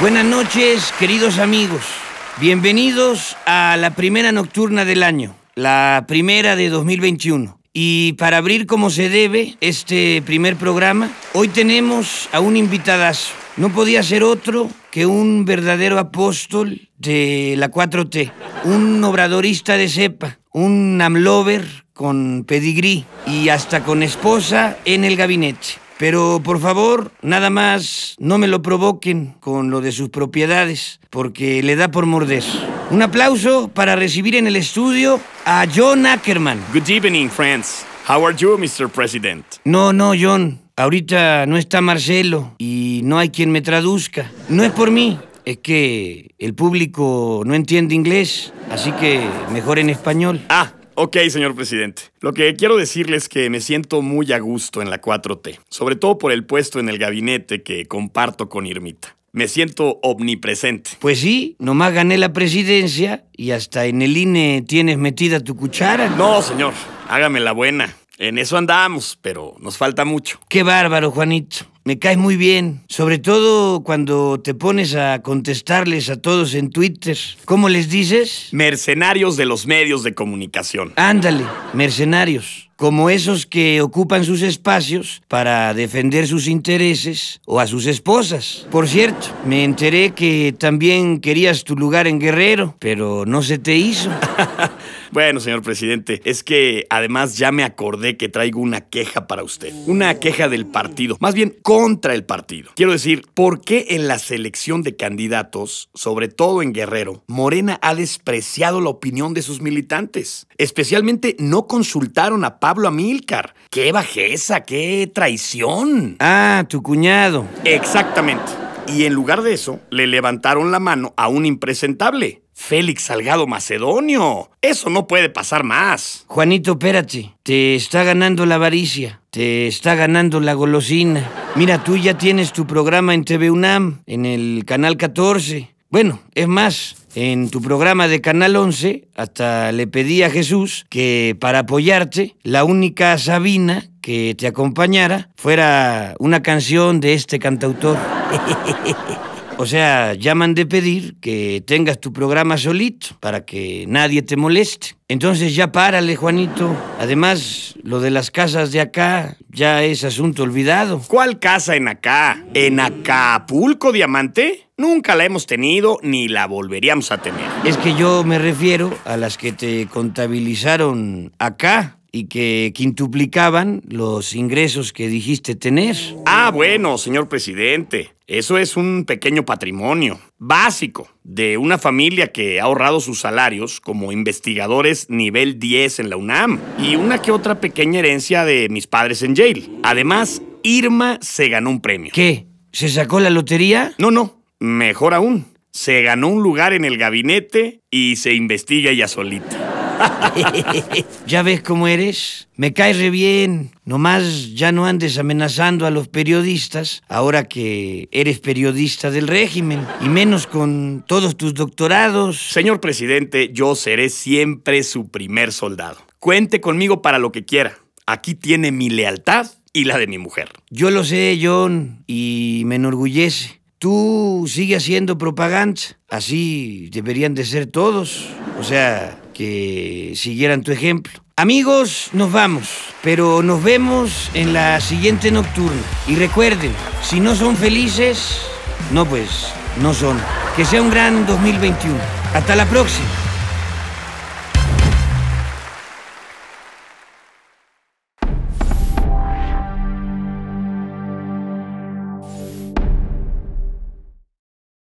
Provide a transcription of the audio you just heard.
Buenas noches, queridos amigos. Bienvenidos a la primera nocturna del año, la primera de 2021. Y para abrir como se debe este primer programa, hoy tenemos a un invitadazo. No podía ser otro que un verdadero apóstol de la 4T, un obradorista de cepa, un amlover con pedigrí y hasta con esposa en el gabinete. Pero por favor, nada más no me lo provoquen con lo de sus propiedades, porque le da por morder. Un aplauso para recibir en el estudio a John Ackerman. Good evening, friends. How are you, Mr. President? No, no, John. Ahorita no está Marcelo y no hay quien me traduzca. No es por mí, es que el público no entiende inglés, así que mejor en español. Ah, Ok, señor presidente. Lo que quiero decirles es que me siento muy a gusto en la 4T, sobre todo por el puesto en el gabinete que comparto con Irmita. Me siento omnipresente. Pues sí, nomás gané la presidencia y hasta en el INE tienes metida tu cuchara. No, señor, hágame la buena. En eso andamos, pero nos falta mucho. Qué bárbaro, Juanito me caes muy bien, sobre todo cuando te pones a contestarles a todos en Twitter. ¿Cómo les dices? Mercenarios de los medios de comunicación. Ándale, mercenarios como esos que ocupan sus espacios para defender sus intereses o a sus esposas. Por cierto, me enteré que también querías tu lugar en Guerrero, pero no se te hizo. Bueno, señor presidente, es que además ya me acordé que traigo una queja para usted. Una queja del partido, más bien contra el partido. Quiero decir, ¿por qué en la selección de candidatos, sobre todo en Guerrero, Morena ha despreciado la opinión de sus militantes? Especialmente no consultaron a Pablo Amílcar. ¡Qué bajeza, qué traición! Ah, tu cuñado. Exactamente. Y en lugar de eso, le levantaron la mano a un impresentable, Félix Salgado Macedonio. Eso no puede pasar más. Juanito, espérate. Te está ganando la avaricia. Te está ganando la golosina. Mira, tú ya tienes tu programa en TV en el Canal 14. Bueno, es más, en tu programa de Canal 11 hasta le pedí a Jesús que para apoyarte, la única Sabina que te acompañara fuera una canción de este cantautor. O sea, llaman de pedir que tengas tu programa solito para que nadie te moleste. Entonces ya párale, Juanito. Además, lo de las casas de acá ya es asunto olvidado. ¿Cuál casa en acá? ¿En Acapulco, Diamante? Nunca la hemos tenido ni la volveríamos a tener. Es que yo me refiero a las que te contabilizaron acá y que quintuplicaban los ingresos que dijiste tener. Ah, bueno, señor presidente. Eso es un pequeño patrimonio básico de una familia que ha ahorrado sus salarios como investigadores nivel 10 en la UNAM y una que otra pequeña herencia de mis padres en jail. Además, Irma se ganó un premio. ¿Qué? ¿Se sacó la lotería? No, no. Mejor aún. Se ganó un lugar en el gabinete y se investiga ya solita. ya ves cómo eres. Me caes re bien. Nomás ya no andes amenazando a los periodistas ahora que eres periodista del régimen. Y menos con todos tus doctorados. Señor presidente, yo seré siempre su primer soldado. Cuente conmigo para lo que quiera. Aquí tiene mi lealtad y la de mi mujer. Yo lo sé, John, y me enorgullece. Tú sigue haciendo propaganda. Así deberían de ser todos. O sea, que siguieran tu ejemplo. Amigos, nos vamos, pero nos vemos en la siguiente nocturna. Y recuerden, si no son felices, no pues, no son. Que sea un gran 2021. Hasta la próxima.